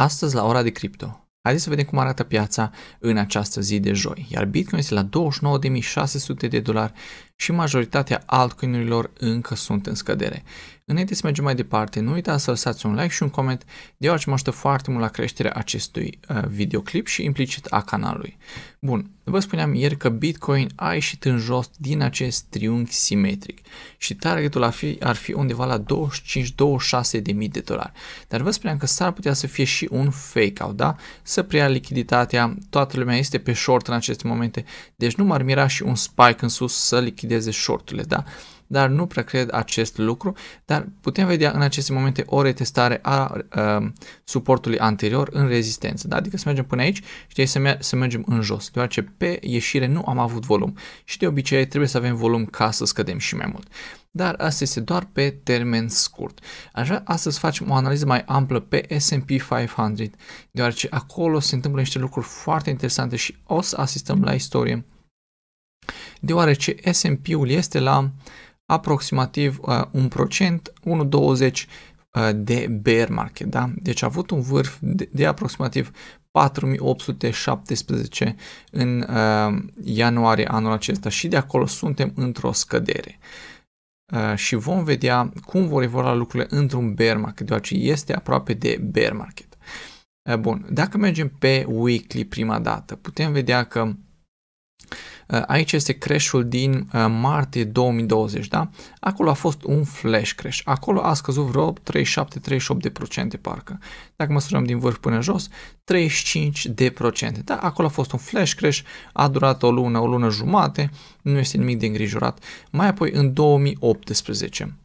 Astăzi la ora de cripto. Haideți să vedem cum arată piața în această zi de joi, iar Bitcoin este la 29.600 de dolari și majoritatea altcoinurilor încă sunt în scădere. Înainte să mergem mai departe, nu uitați să lăsați un like și un coment, deoarece mă ajută foarte mult la creșterea acestui uh, videoclip și implicit a canalului. Bun, vă spuneam ieri că Bitcoin a ieșit în jos din acest triunghi simetric și targetul ar fi, ar fi undeva la 25-26 de mii de dolari. Dar vă spuneam că s-ar putea să fie și un fake-out, da? Să preia lichiditatea, toată lumea este pe short în aceste momente, deci nu m-ar mira și un spike în sus să lichidizeze lichideze shorturile, da? Dar nu prea cred acest lucru, dar putem vedea în aceste momente o retestare a, a um, suportului anterior în rezistență, da? Adică să mergem până aici și să, mer- să mergem în jos, deoarece pe ieșire nu am avut volum și de obicei trebuie să avem volum ca să scădem și mai mult dar asta este doar pe termen scurt. Aș vrea astăzi să facem o analiză mai amplă pe S&P 500, deoarece acolo se întâmplă niște lucruri foarte interesante și o să asistăm la istorie deoarece S&P-ul este la aproximativ uh, 1%, 1,20% uh, de bear market, da? Deci a avut un vârf de, de aproximativ 4817 în uh, ianuarie anul acesta și de acolo suntem într-o scădere. Uh, și vom vedea cum vor evolua lucrurile într-un bear market, deoarece este aproape de bear market. Uh, bun, dacă mergem pe weekly prima dată, putem vedea că Uh, aici este crashul din uh, martie 2020, da? Acolo a fost un flash crash. Acolo a scăzut vreo 37-38% parcă. Dacă măsurăm din vârf până jos, 35%. Da, acolo a fost un flash crash, a durat o lună, o lună jumate, nu este nimic de îngrijorat. Mai apoi în 2018,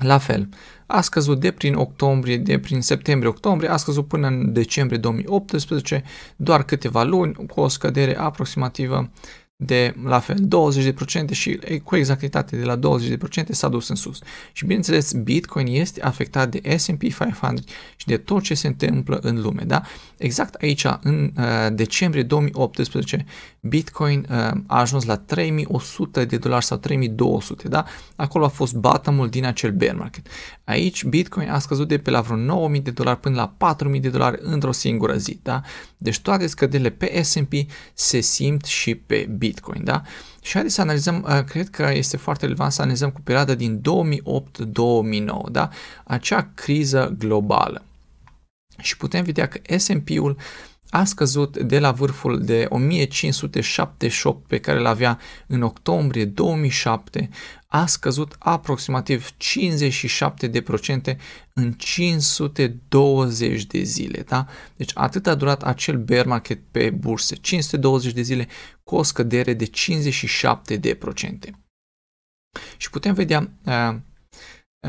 la fel, a scăzut de prin octombrie, de prin septembrie-octombrie, a scăzut până în decembrie 2018, doar câteva luni, cu o scădere aproximativă de la fel 20% și cu exactitate de la 20% s-a dus în sus. Și bineînțeles, Bitcoin este afectat de S&P 500 și de tot ce se întâmplă în lume, da? Exact aici, în uh, decembrie 2018, Bitcoin uh, a ajuns la 3100 de dolari sau 3200, da? Acolo a fost bottom din acel bear market. Aici Bitcoin a scăzut de pe la vreo 9000 de dolari până la 4000 de dolari într-o singură zi, da? Deci toate scăderile pe S&P se simt și pe Bitcoin, da? Și haideți să analizăm, uh, cred că este foarte relevant să analizăm cu perioada din 2008-2009, da? Acea criză globală. Și putem vedea că S&P-ul uh, a scăzut de la vârful de 1578 pe care îl avea în octombrie 2007, a scăzut aproximativ 57% în 520 de zile. Da? Deci atât a durat acel bear market pe burse, 520 de zile cu o scădere de 57%. Și putem vedea uh,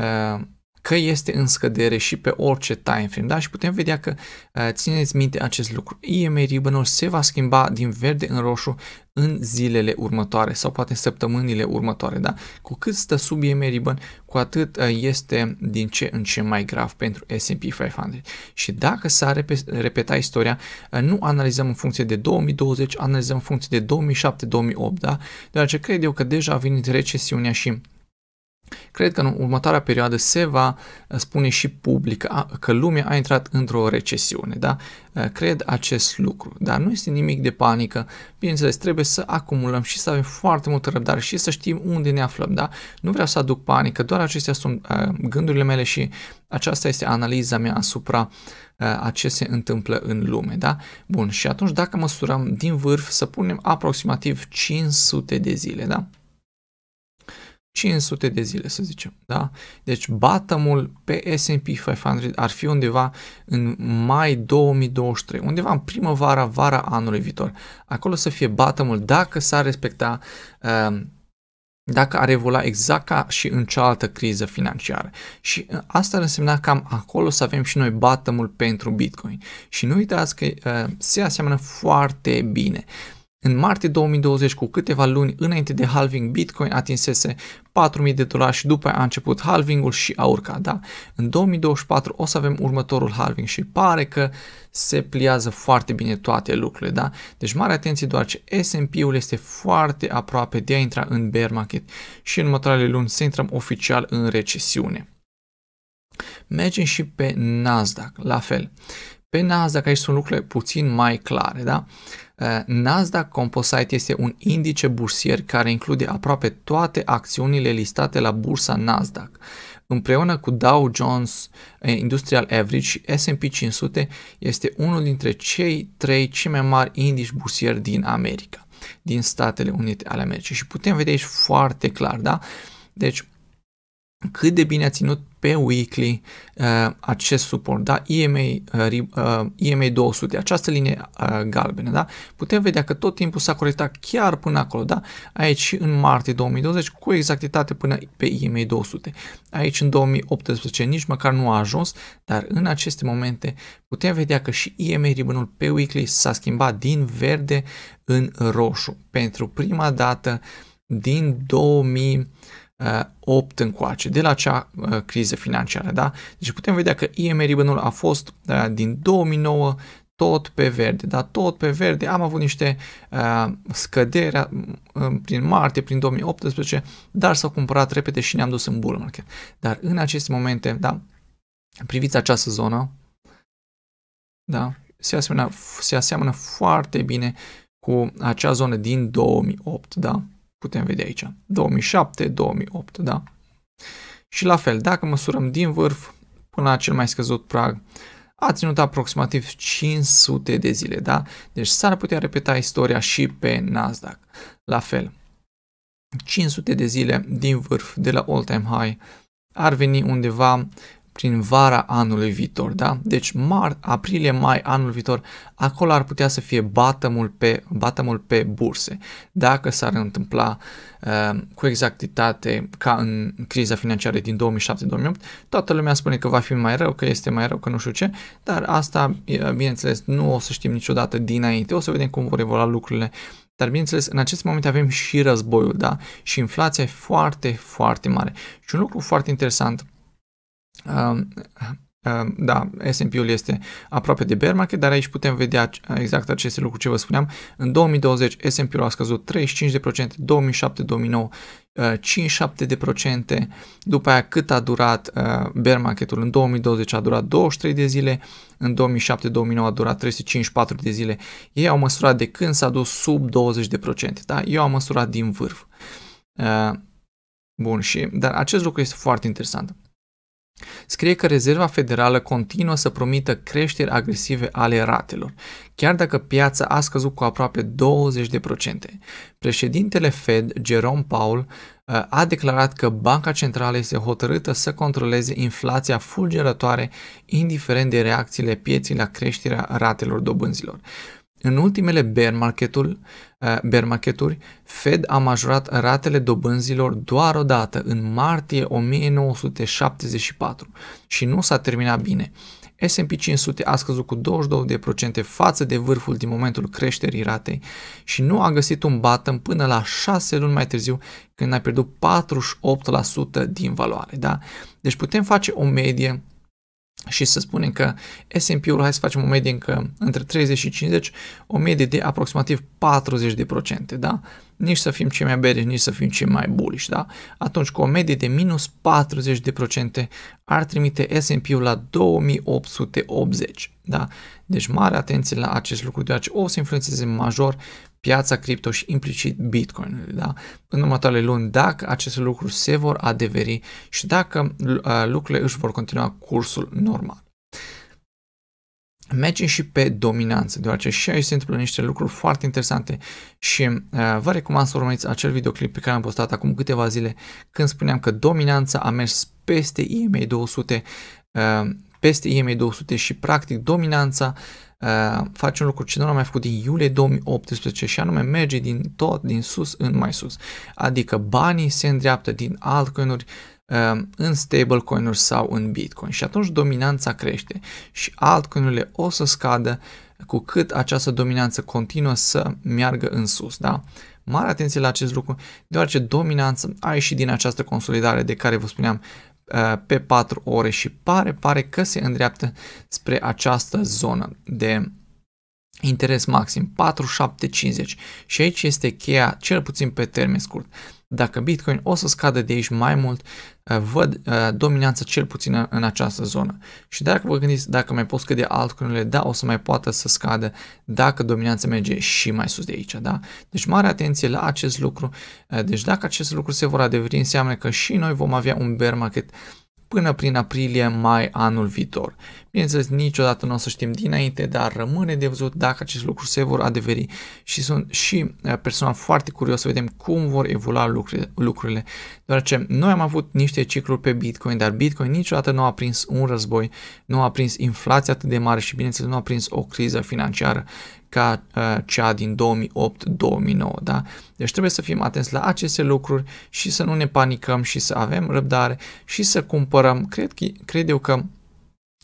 uh, că este în scădere și pe orice time frame, da? Și putem vedea că uh, țineți minte acest lucru. IMA Ribbon se va schimba din verde în roșu în zilele următoare sau poate săptămânile următoare, da? Cu cât stă sub IMA Ribbon, cu atât uh, este din ce în ce mai grav pentru S&P 500. Și dacă s-a repeta istoria, uh, nu analizăm în funcție de 2020, analizăm în funcție de 2007-2008, da? Deoarece cred eu că deja a venit recesiunea și Cred că în următoarea perioadă se va uh, spune și public că lumea a intrat într-o recesiune, da? Uh, cred acest lucru, dar nu este nimic de panică. Bineînțeles, trebuie să acumulăm și să avem foarte multă răbdare și să știm unde ne aflăm, da? Nu vreau să aduc panică, doar acestea sunt uh, gândurile mele și aceasta este analiza mea asupra a ce se întâmplă în lume, da? Bun, și atunci dacă măsurăm din vârf, să punem aproximativ 500 de zile, da? 500 de zile, să zicem. Da? Deci bottomul pe S&P 500 ar fi undeva în mai 2023, undeva în primăvara, vara anului viitor. Acolo să fie bottomul dacă s-ar respecta ehm, dacă ar evolua exact ca și în cealaltă criză financiară. Și ă, asta ar însemna cam acolo să avem și noi bottom pentru Bitcoin. Și nu uitați că ă, se aseamănă foarte bine. În martie 2020, cu câteva luni înainte de halving, Bitcoin atinsese 4.000 de dolari și după a început halvingul și a urcat. Da? În 2024 o să avem următorul halving și pare că se pliază foarte bine toate lucrurile. Da? Deci mare atenție doar ce S&P-ul este foarte aproape de a intra în bear market și în următoarele luni să intrăm oficial în recesiune. Mergem și pe Nasdaq, la fel. Pe Nasdaq aici sunt lucrurile puțin mai clare, da? Eh, Nasdaq Composite este un indice bursier care include aproape toate acțiunile listate la bursa Nasdaq. Împreună cu Dow Jones eh, Industrial Average și S&P 500 este unul dintre cei trei cei mai mari indici bursieri din America, din Statele Unite ale Americii și putem vedea aici foarte clar, da? Deci cât de bine a ținut pe weekly uh, acest suport, da? EMA, uh, uh EMA 200, această linie uh, galbenă, da? Putem vedea că tot timpul s-a corectat chiar până acolo, da? Aici în martie 2020 cu exactitate până pe EMA 200. Aici în 2018 nici măcar nu a ajuns, dar în aceste momente putem vedea că și EMA ribbonul pe weekly s-a schimbat din verde în roșu. Pentru prima dată din 2000 8 uh, încoace, de la acea uh, criză financiară. Da? Deci putem vedea că IM Ribbonul a fost uh, din 2009 tot pe verde, dar tot pe verde am avut niște uh, scăderi uh, prin martie, prin 2018, dar s-au cumpărat repede și ne-am dus în bull market. Dar în aceste momente, da, priviți această zonă, da, se aseamănă, se aseamănă foarte bine cu acea zonă din 2008, da, putem vedea aici, 2007-2008, da? Și la fel, dacă măsurăm din vârf până la cel mai scăzut prag, a ținut aproximativ 500 de zile, da? Deci s-ar putea repeta istoria și pe Nasdaq. La fel, 500 de zile din vârf de la all-time high ar veni undeva prin vara anului viitor, da? Deci mart, aprilie, mai, anul viitor, acolo ar putea să fie batămul pe, batămul pe burse. Dacă s-ar întâmpla uh, cu exactitate ca în criza financiară din 2007-2008, toată lumea spune că va fi mai rău, că este mai rău, că nu știu ce, dar asta, bineînțeles, nu o să știm niciodată dinainte, o să vedem cum vor evolua lucrurile dar bineînțeles, în acest moment avem și războiul, da? Și inflația e foarte, foarte mare. Și un lucru foarte interesant Um, um, da, S&P-ul este aproape de bear market, dar aici putem vedea exact aceste lucruri ce vă spuneam. În 2020 S&P-ul a scăzut 35%, 2007-2009 57%, după aia cât a durat uh, bear ul în 2020 a durat 23 de zile, în 2007-2009 a durat 354 de zile. Ei au măsurat de când s-a dus sub 20%, da? Eu am măsurat din vârf. Uh, bun, și, dar acest lucru este foarte interesant. Scrie că Rezerva Federală continuă să promită creșteri agresive ale ratelor, chiar dacă piața a scăzut cu aproape 20%. Președintele Fed, Jerome Powell, uh, a declarat că Banca Centrală este hotărâtă să controleze inflația fulgerătoare, indiferent de reacțiile pieții la creșterea ratelor dobânzilor. În ultimele bear, marketul, eh, bear marketuri, Fed a majorat ratele dobânzilor doar o dată, în martie 1974, și nu s-a terminat bine. S&P 500 a scăzut cu 22% față de vârful din momentul creșterii ratei și nu a găsit un bottom până la 6 luni mai târziu când a pierdut 48% din valoare. Da? Deci putem face o medie și să spunem că S&P-ul, hai să facem o medie încă între 30 și 50, o medie de aproximativ 40%, da? Nici să fim cei mai bearish, nici să fim cei mai bullish, da? Atunci cu o medie de minus 40% ar trimite S&P-ul la 2880, da? Deci mare atenție la acest lucru, deoarece o să influențeze major piața cripto și implicit Bitcoin. Da? În următoarele luni, dacă aceste lucruri se vor adeveri și dacă uh, lucrurile își vor continua cursul normal. Mergem și pe dominanță, deoarece și aici se întâmplă niște lucruri foarte interesante și uh, vă recomand să urmăriți acel videoclip pe care am postat acum câteva zile când spuneam că dominanța a mers peste IMEI 200 uh, peste EMA 200 și practic dominanța uh, face un lucru ce nu l-am mai făcut din iulie 2018 și anume merge din tot, din sus în mai sus. Adică banii se îndreaptă din uh, în stablecoin-uri sau în Bitcoin și atunci dominanța crește și altcoin-urile o să scadă cu cât această dominanță continuă să meargă în sus, da? Mare atenție la acest lucru, deoarece dominanța a ieșit din această consolidare de care vă spuneam Uh, pe 4 ore și pare, pare că se îndreaptă spre această zonă de interes maxim 4750 și aici este cheia cel puțin pe termen scurt dacă Bitcoin o să scadă de aici mai mult, uh, văd uh, dominanța cel puțin în această zonă. Și dacă vă gândiți dacă mai pot scădea altcoinurile, da, o să mai poată să scadă dacă dominanța merge și mai sus de aici, da? Deci mare atenție la acest lucru. Uh, deci dacă acest lucru se vor adeveri, înseamnă că și noi vom avea un bear market până prin aprilie-mai anul viitor. Bineînțeles, niciodată nu o să știm dinainte, dar rămâne de văzut dacă acest lucru se vor adeveri. Și sunt și uh, personal foarte curios să vedem cum vor evolua lucrurile, deoarece noi am avut niște cicluri pe Bitcoin, dar Bitcoin niciodată nu a prins un război, nu a prins inflația atât de mare și bineînțeles nu a prins o criză financiară ca uh, cea din 2008-2009, da? Deci trebuie să fim atenți la aceste lucruri și să nu ne panicăm și să avem răbdare și să cumpărăm. Cred, că, cred eu că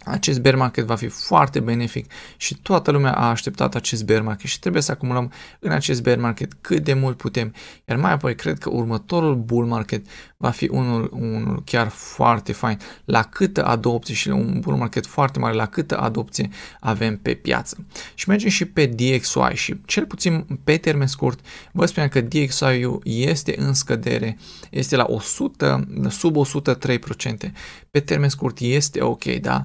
acest bear market va fi foarte benefic și toată lumea a așteptat acest bear market și trebuie să acumulăm în acest bear market cât de mult putem. Iar mai apoi cred că următorul bull market va fi unul, unul chiar foarte fain. La câtă adopție și un bull market foarte mare, la câtă adopție avem pe piață. Și mergem și pe DXY și cel puțin pe termen scurt vă spuneam că DXY-ul este în scădere, este la 100, sub 103%. Pe termen scurt este ok, da?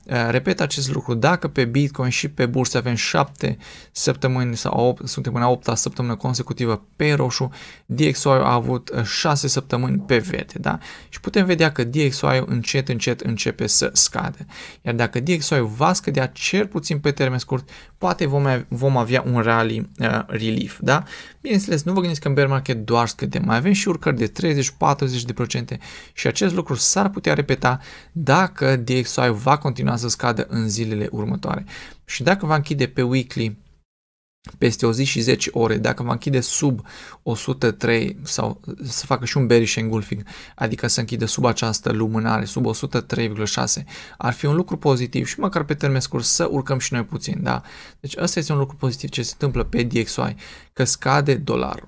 Uh, repet acest lucru, dacă pe Bitcoin și pe bursă avem 7 săptămâni sau 8, suntem în a 8 săptămână consecutivă pe roșu, DXY a avut 6 uh, săptămâni pe verde, da? Și putem vedea că DXY încet, încet începe să scade. Iar dacă DXY va scădea cel puțin pe termen scurt, poate vom, vom avea un rally uh, relief, da? Bineînțeles, nu vă gândiți că în bear market doar scăde, mai avem și urcări de 30-40% și acest lucru s-ar putea repeta dacă DXY va continua continua să scadă în zilele următoare. Și dacă va închide pe weekly peste o zi și 10 ore, dacă va închide sub 103 sau să facă și un bearish engulfing, adică să închide sub această lumânare, sub 103,6, ar fi un lucru pozitiv și măcar pe termen scurt să urcăm și noi puțin, da? Deci asta este un lucru pozitiv ce se întâmplă pe DXY, că scade dolarul.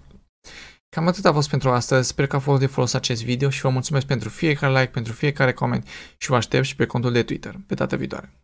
Cam atât a fost pentru astăzi, sper că a fost de folos acest video și vă mulțumesc pentru fiecare like, pentru fiecare coment și vă aștept și pe contul de Twitter. Pe data viitoare!